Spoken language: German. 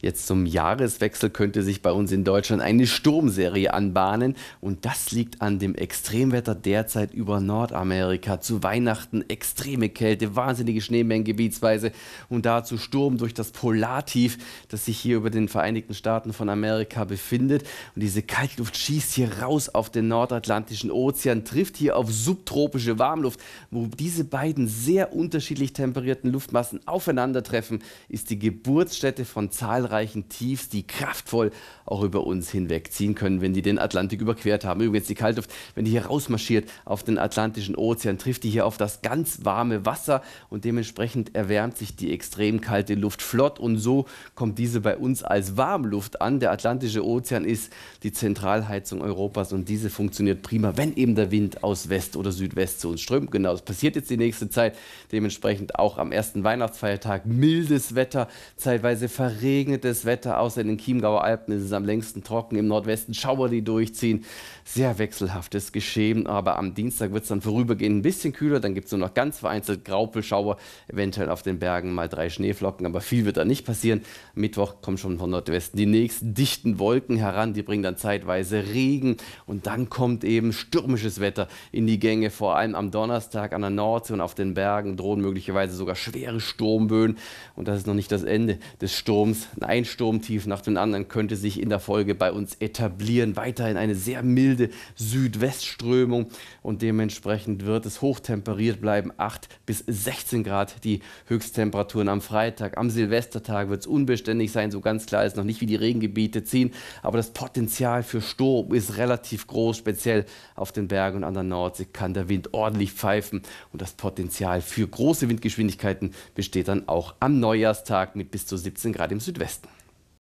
Jetzt zum Jahreswechsel könnte sich bei uns in Deutschland eine Sturmserie anbahnen und das liegt an dem Extremwetter derzeit über Nordamerika. Zu Weihnachten extreme Kälte, wahnsinnige Schneemengen gebietsweise und dazu Sturm durch das Polartief, das sich hier über den Vereinigten Staaten von Amerika befindet. Und diese Kaltluft schießt hier raus auf den nordatlantischen Ozean, trifft hier auf subtropische Warmluft. Wo diese beiden sehr unterschiedlich temperierten Luftmassen aufeinandertreffen, ist die Geburtsstätte von zahlreichen zahlreichen Tiefs, die kraftvoll auch über uns hinwegziehen können, wenn die den Atlantik überquert haben. Übrigens, die Kaltluft, wenn die hier rausmarschiert auf den Atlantischen Ozean, trifft die hier auf das ganz warme Wasser und dementsprechend erwärmt sich die extrem kalte Luft flott und so kommt diese bei uns als Warmluft an. Der Atlantische Ozean ist die Zentralheizung Europas und diese funktioniert prima, wenn eben der Wind aus West oder Südwest zu uns strömt. Genau, das passiert jetzt die nächste Zeit. Dementsprechend auch am ersten Weihnachtsfeiertag mildes Wetter, zeitweise verregnet regnetes Wetter, außer in den Chiemgauer Alpen ist es am längsten trocken, im Nordwesten Schauer, die durchziehen. Sehr wechselhaftes Geschehen, aber am Dienstag wird es dann vorübergehend ein bisschen kühler, dann gibt es nur noch ganz vereinzelt Graupelschauer, eventuell auf den Bergen mal drei Schneeflocken, aber viel wird da nicht passieren. Mittwoch kommen schon von Nordwesten die nächsten dichten Wolken heran, die bringen dann zeitweise Regen und dann kommt eben stürmisches Wetter in die Gänge, vor allem am Donnerstag an der Nordsee und auf den Bergen drohen möglicherweise sogar schwere Sturmböen und das ist noch nicht das Ende des Sturms. Nein, ein Sturmtief nach dem anderen könnte sich in der Folge bei uns etablieren. Weiterhin eine sehr milde Südwestströmung und dementsprechend wird es hochtemperiert bleiben. 8 bis 16 Grad die Höchsttemperaturen am Freitag. Am Silvestertag wird es unbeständig sein. So ganz klar ist noch nicht, wie die Regengebiete ziehen. Aber das Potenzial für Sturm ist relativ groß. Speziell auf den Bergen und an der Nordsee kann der Wind ordentlich pfeifen. Und das Potenzial für große Windgeschwindigkeiten besteht dann auch am Neujahrstag mit bis zu 17 Grad im Südwesten.